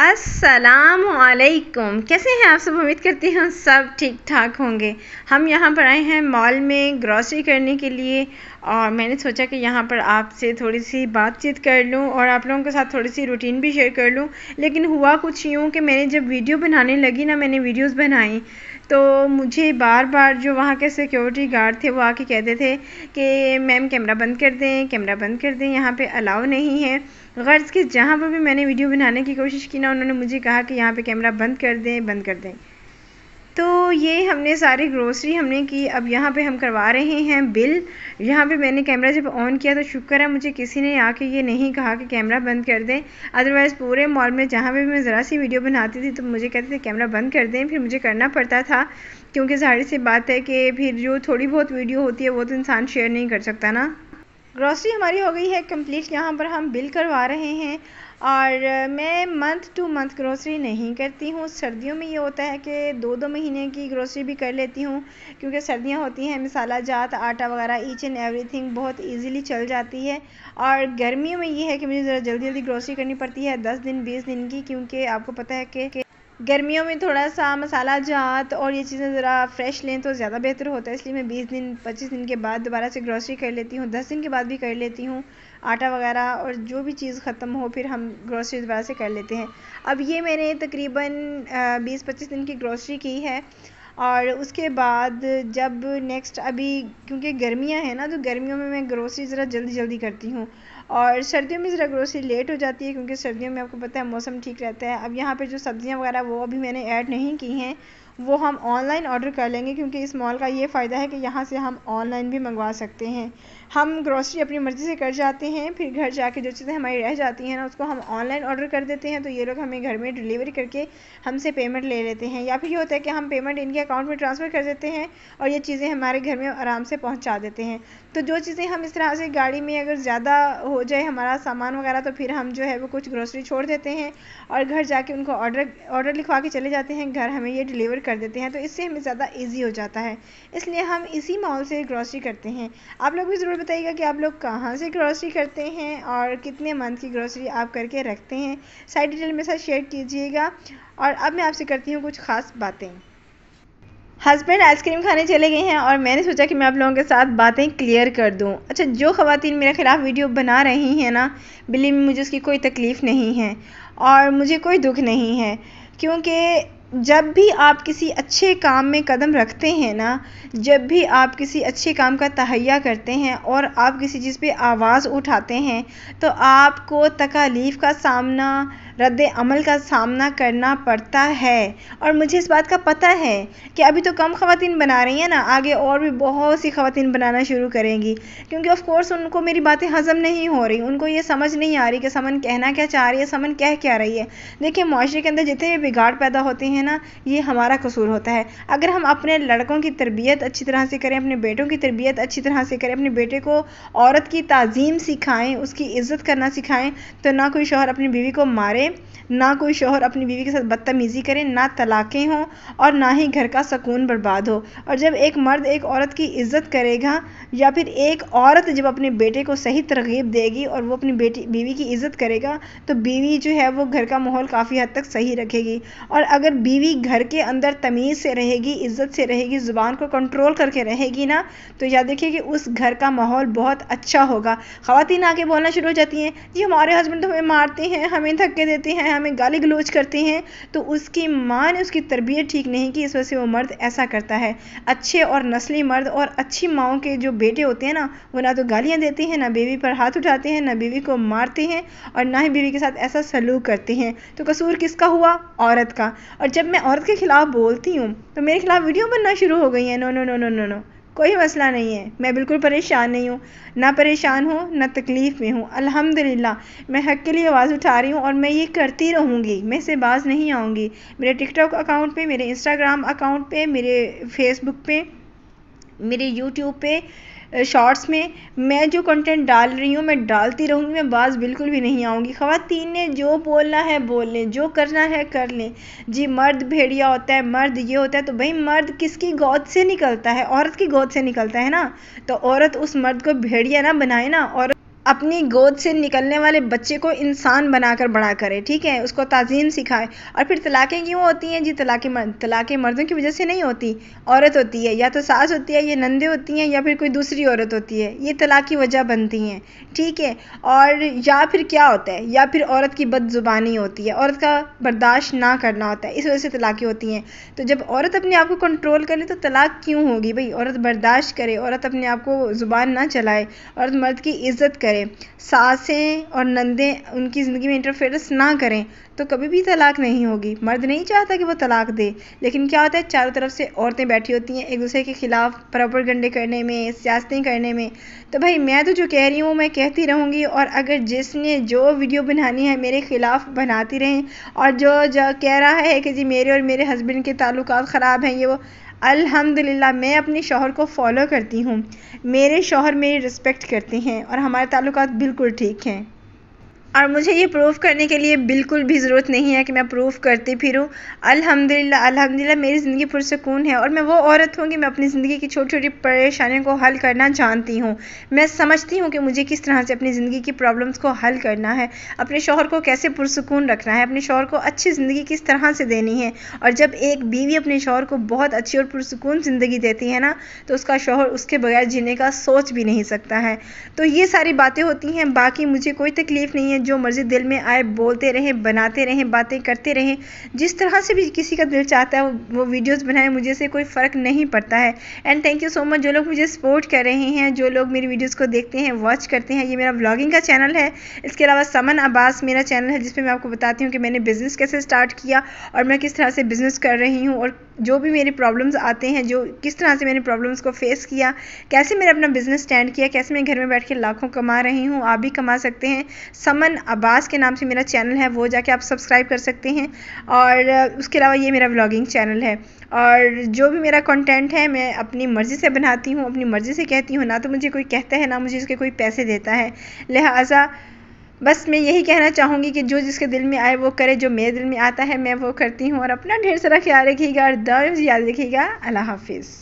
असलकुम कैसे हैं आप सब उम्मीद करती हूँ सब ठीक ठाक होंगे हम यहाँ पर आए हैं मॉल में ग्रॉसरी करने के लिए और मैंने सोचा कि यहाँ पर आपसे थोड़ी सी बातचीत कर लूँ और आप लोगों के साथ थोड़ी सी रूटीन भी शेयर कर लूँ लेकिन हुआ कुछ यूँ कि मैंने जब वीडियो बनाने लगी ना मैंने वीडियोस बनाई तो मुझे बार बार जो वहाँ के सिक्योरिटी गार्ड थे वो आके कहते थे कि मैम कैमरा बंद कर दें कैमरा बंद कर दें यहाँ पर अलाउ नहीं है गर्ज़ के जहाँ पर भी मैंने वीडियो बनाने की कोशिश की ना उन्होंने मुझे कहा कि यहाँ पर कैमरा बंद कर दें बंद कर दें तो ये हमने सारी ग्रोसरी हमने की अब यहाँ पे हम करवा रहे हैं बिल यहाँ पे मैंने कैमरा जब ऑन किया तो शुक्र है मुझे किसी ने आके ये नहीं कहा कि कैमरा बंद कर दें अदरवाइज़ पूरे मॉल में जहाँ पे मैं ज़रा सी वीडियो बनाती थी तो मुझे कहते थे कैमरा बंद कर दें फिर मुझे करना पड़ता था क्योंकि ज़ाहिर सी बात है कि फिर जो थोड़ी बहुत वीडियो होती है वो तो इंसान शेयर नहीं कर सकता ना ग्रॉसरी हमारी हो गई है कंप्लीट यहाँ पर हम बिल करवा रहे हैं और मैं मंथ टू मंथ ग्रोसरी नहीं करती हूँ सर्दियों में ये होता है कि दो दो महीने की ग्रोसरी भी कर लेती हूँ क्योंकि सर्दियाँ होती हैं मिसाला जात आटा वगैरह ईच एंड एवरीथिंग बहुत इजीली चल जाती है और गर्मियों में ये है कि मुझे ज़रा जल्दी जल्दी ग्रोसरी करनी पड़ती है दस दिन बीस दिन की क्योंकि आपको पता है कि गर्मियों में थोड़ा सा मसाला जात और ये चीज़ें ज़रा फ्रेश लें तो ज़्यादा बेहतर होता है इसलिए मैं बीस दिन पच्चीस दिन के बाद दोबारा से ग्रॉसरी कर लेती हूँ दस दिन के बाद भी कर लेती हूँ आटा वगैरह और जो भी चीज़ ख़त्म हो फिर हम ग्रॉसरी दोबारा से कर लेते हैं अब ये मैंने तकरीबन बीस पच्चीस दिन की ग्रॉसरी की है और उसके बाद जब नेक्स्ट अभी क्योंकि गर्मियाँ हैं ना तो गर्मियों में मैं ग्रोसरी ज़रा जल्दी जल्दी करती हूँ और सर्दियों में ज़रा ग्रोसरी लेट हो जाती है क्योंकि सर्दियों में आपको पता है मौसम ठीक रहता है अब यहाँ पर जो सब्ज़ियाँ वगैरह वो अभी मैंने ऐड नहीं की हैं वो हम ऑनलाइन ऑर्डर कर लेंगे क्योंकि इस मॉल का ये फ़ायदा है कि यहाँ से हम ऑनलाइन भी मंगवा सकते हैं हम ग्रॉसरी अपनी मर्ज़ी से कर जाते हैं फिर घर जाके जो चीज़ें हमारी रह जाती हैं ना उसको हम ऑनलाइन ऑर्डर कर देते हैं तो ये लोग हमें घर में डिलीवरी करके हमसे पेमेंट ले लेते हैं या फिर ये होता है कि हम पेमेंट इनके अकाउंट में ट्रांसफ़र कर देते हैं और ये चीज़ें हमारे घर में आराम से पहुँचा देते हैं तो जो चीज़ें हम इस तरह से गाड़ी में अगर ज़्यादा हो जाए हमारा सामान वगैरह तो फिर हम जो है वो कुछ ग्रोसरी छोड़ देते हैं और घर जाके उनको ऑर्डर ऑर्डर लिखवा के चले जाते हैं घर हमें ये डिलीवर कर देते हैं तो इससे हमें ज़्यादा ईजी हो जाता है इसलिए हम इसी मॉल से ग्रॉसरी करते हैं आप लोग भी ज़रूर बताइएगा कि आप लोग कहाँ से ग्रॉसरी करते हैं और कितने मंथ की ग्रॉसरी आप करके रखते हैं साइड डिटेल मेरे साथ शेयर कीजिएगा और अब मैं आपसे करती हूँ कुछ ख़ास बातें हस्बैंड आइसक्रीम खाने चले गए हैं और मैंने सोचा कि मैं आप लोगों के साथ बातें क्लियर कर दूं अच्छा जो ख़वातीन मेरे ख़िलाफ़ वीडियो बना रही हैं ना में मुझे उसकी कोई तकलीफ़ नहीं है और मुझे कोई दुख नहीं है क्योंकि जब भी आप किसी अच्छे काम में कदम रखते हैं ना जब भी आप किसी अच्छे काम का तहैया करते हैं और आप किसी चीज़ पे आवाज़ उठाते हैं तो आपको तकालीफ़ का सामना रद्द अमल का सामना करना पड़ता है और मुझे इस बात का पता है कि अभी तो कम ख़वान बना रही हैं ना आगे और भी बहुत सी ख़वान बनाना शुरू करेंगी क्योंकि ऑफ़ कोर्स उनको मेरी बातें हज़म नहीं हो रही उनको ये समझ नहीं आ रही कि समन कहना क्या चाह रही है समन कह क्या रही है देखिए माशरे के अंदर जितने भी बिगाड़ पैदा होते हैं ना ये हमारा कसूर होता है अगर हम अपने लड़कों की तरबियत अच्छी तरह से करें अपने बेटों की तरबियत अच्छी तरह से करें अपने बेटे को औरत की तज़ीम सिखाएँ उसकी इज़्ज़त करना सिखाएँ तो ना कोई शोहर अपनी बीवी को मारे ना कोई शोहर अपनी बीवी के साथ बदतमीज़ी करे ना तलाक़ें हों और ना ही घर का सुकून बर्बाद हो और जब एक मर्द एक औरत की इज़्ज़त करेगा या फिर एक औरत जब अपने बेटे को सही तरगीब देगी और वो अपनी बेटी बीवी की इज़्ज़त करेगा तो बीवी जो है वो घर का माहौल काफ़ी हद तक सही रखेगी और अगर बीवी घर के अंदर तमीज़ से रहेगी इज़्ज़त से रहेगी ज़ुबान को कंट्रोल करके रहेगी ना तो याद देखिए कि उस घर का माहौल बहुत अच्छा होगा ख़वान आके बोलना शुरू हो जाती हैं जी हमारे हस्बैंड तो हमें मारते हैं हमें धक्के देते हैं हमें गाली गलोच करते हैं तो उसकी माँ ने उसकी तरबियत ठीक नहीं की इस वजह से वो मर्द ऐसा करता है अच्छे और नस्ली मर्द और अच्छी माओ के जो बेटे होते हैं ना वो ना तो गालियाँ देते हैं ना बीवी पर हाथ उठाते हैं ना बीवी को मारते हैं और ना ही बीवी के साथ ऐसा सलूक करते हैं तो कसूर किसका हुआ औरत का और जब मैं औरत के ख़िलाफ़ बोलती हूँ तो मेरे खिलाफ़ वीडियो बनना शुरू हो गई है no no no no no no कोई मसला नहीं है मैं बिल्कुल परेशान नहीं हूँ ना परेशान हूँ ना तकलीफ़ में हूँ अल्हम्दुलिल्लाह मैं हक के लिए आवाज़ उठा रही हूँ और मैं ये करती रहूँगी मैं से बाज नहीं आऊँगी मेरे टिकटॉक अकाउंट पे मेरे इंस्टाग्राम अकाउंट पे मेरे फेसबुक पे मेरे यूट्यूब पे शॉर्ट्स में मैं जो कंटेंट डाल रही हूँ मैं डालती रहूँगी मैं बाज बिल्कुल भी नहीं आऊँगी ख़वातीन ने जो बोलना है बोल लें जो करना है कर लें जी मर्द भेड़िया होता है मर्द ये होता है तो भाई मर्द किसकी गोद से निकलता है औरत की गोद से निकलता है ना तो औरत उस मर्द को भेड़िया ना बनाए ना औरत अपनी गोद से निकलने वाले बच्चे को इंसान बनाकर बड़ा करे ठीक है उसको ताज़ीम सिखाए और फिर तलाक़ें क्यों होती हैं जी तलाक़ें मर, तलाक़ें मर्दों की वजह से नहीं होती औरत होती है या तो सास होती है या नंदे होती हैं या फिर कोई दूसरी औरत होती है ये तलाक़ की वजह बनती हैं ठीक है और या फिर क्या होता है या फिर औरत की बदजुबानी होती है औरत का बर्दाश्त ना करना होता है इस वजह से तलाक़ें होती हैं तो जब औरत अपने आप को कंट्रोल करें तो तलाक़ क्यों होगी भाई औरत बर्दाश्त करे औरत अपने आप को ज़ुबान ना चलाए औरत मर्द की इज़्ज़त करे करें सासें और नंदे उनकी ज़िंदगी में इंटरफेरेंस ना करें तो कभी भी तलाक नहीं होगी मर्द नहीं चाहता कि वो तलाक दे लेकिन क्या होता है चारों तरफ से औरतें बैठी होती हैं एक दूसरे के ख़िलाफ़ प्रॉपर गंडे करने में सियासतें करने में तो भाई मैं तो जो कह रही हूँ मैं कहती रहूँगी और अगर जिसने जो वीडियो बनानी है मेरे ख़िलाफ़ बनाती रहें और जो, जो कह रहा है कि जी मेरे और मेरे हस्बैंड के ताल्लुक ख़राब हैं ये वो अल्हम्दुलिल्लाह मैं अपने शोहर को फॉलो करती हूँ मेरे शोहर मेरी रिस्पेक्ट करते हैं और हमारे ताल्लुकात बिल्कुल ठीक हैं और मुझे ये प्रूफ करने के लिए बिल्कुल भी ज़रूरत नहीं है कि मैं प्रूफ करती फिर अल्हम्दुलिल्लाह अल्हम्दुलिल्लाह मेरी ज़िंदगी पुरसकून है और मैं वो औरत हूँ कि मैं अपनी ज़िंदगी की छोटी छोटी परेशानियों को हल करना जानती हूँ मैं समझती हूँ कि मुझे किस तरह से अपनी ज़िंदगी की प्रॉब्लम्स को हल करना है अपने शोहर को कैसे पुरसकून रखना है अपने शोहर को अच्छी ज़िंदगी किस तरह से देनी है और जब एक बीवी अपने शोहर को बहुत अच्छी और पुरसकून ज़िंदगी देती है ना तो उसका शोहर उसके बगैर जीने का सोच भी नहीं सकता है तो ये सारी बातें होती हैं बाकी मुझे कोई तकलीफ़ नहीं है रहें जो मर्ज़ी दिल में आए बोलते रहें बनाते रहें बातें करते रहें जिस तरह से भी किसी का दिल चाहता है वो वीडियोज़ बनाएं मुझे से कोई फ़र्क नहीं पड़ता है and thank you so much जो लोग मुझे सपोर्ट कर रहे हैं जो लोग मेरी वीडियोज़ को देखते हैं वॉच करते हैं ये मेरा ब्लॉगिंग का चैनल है इसके अलावा समन अब्बास मेरा चैनल है जिसमें मैं आपको बताती हूँ कि मैंने बिज़नेस कैसे स्टार्ट किया और मैं किस तरह से बिज़नेस कर रही हूँ और जो भी मेरी प्रॉब्लम्स आते हैं जो किस तरह से मैंने प्रॉब्लम्स को फेस किया कैसे मैंने अपना बिजनेस स्टैंड किया कैसे मैं घर में बैठ के लाखों कमा रही हूँ आप भी कमा सकते हैं समन अब्बास के नाम से मेरा चैनल है वो जाके आप सब्सक्राइब कर सकते हैं और उसके अलावा ये मेरा ब्लॉगिंग चैनल है और जो भी मेरा कंटेंट है मैं अपनी मर्ज़ी से बनाती हूँ अपनी मर्ज़ी से कहती हूँ ना तो मुझे कोई कहता है ना मुझे इसके कोई पैसे देता है लिहाजा बस मैं यही कहना चाहूँगी कि जो जिसके दिल में आए वो करे जो मेरे दिल में आता है मैं वो करती हूँ और अपना ढेर सारा ख्याल रखिएगा और दर्ज याद रखिएगा अल्लाह हाफिज़